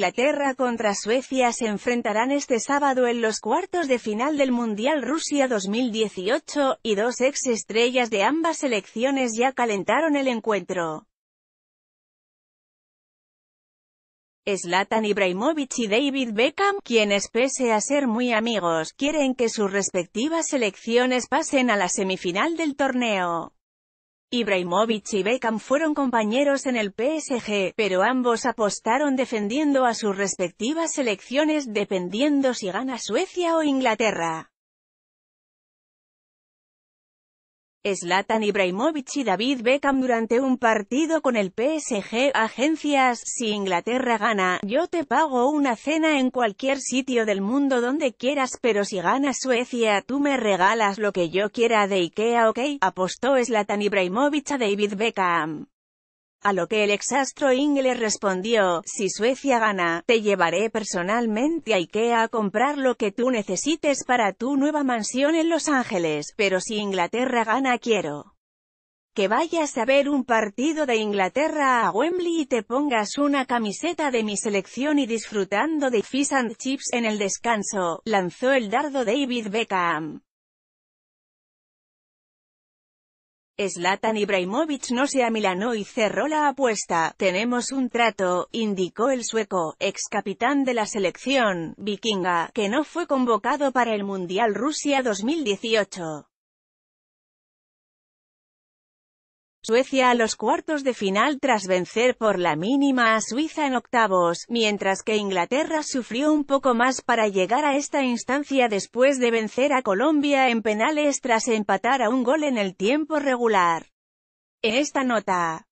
Inglaterra contra Suecia se enfrentarán este sábado en los cuartos de final del Mundial Rusia 2018, y dos ex estrellas de ambas selecciones ya calentaron el encuentro. Zlatan Ibrahimovic y David Beckham, quienes pese a ser muy amigos, quieren que sus respectivas selecciones pasen a la semifinal del torneo. Ibrahimovic y Beckham fueron compañeros en el PSG, pero ambos apostaron defendiendo a sus respectivas selecciones dependiendo si gana Suecia o Inglaterra. Slatan Ibrahimovic y David Beckham durante un partido con el PSG. Agencias, si Inglaterra gana, yo te pago una cena en cualquier sitio del mundo donde quieras, pero si gana Suecia, tú me regalas lo que yo quiera de Ikea, ¿ok? Apostó Slatan Ibrahimovic a David Beckham. A lo que el exastro Ingle respondió, si Suecia gana, te llevaré personalmente a Ikea a comprar lo que tú necesites para tu nueva mansión en Los Ángeles, pero si Inglaterra gana quiero que vayas a ver un partido de Inglaterra a Wembley y te pongas una camiseta de mi selección y disfrutando de fish and chips en el descanso, lanzó el dardo David Beckham. Slatan Ibrahimovic no se amilanó y cerró la apuesta. Tenemos un trato, indicó el sueco, ex capitán de la selección, vikinga, que no fue convocado para el Mundial Rusia 2018. Suecia a los cuartos de final tras vencer por la mínima a Suiza en octavos, mientras que Inglaterra sufrió un poco más para llegar a esta instancia después de vencer a Colombia en penales tras empatar a un gol en el tiempo regular. En esta nota,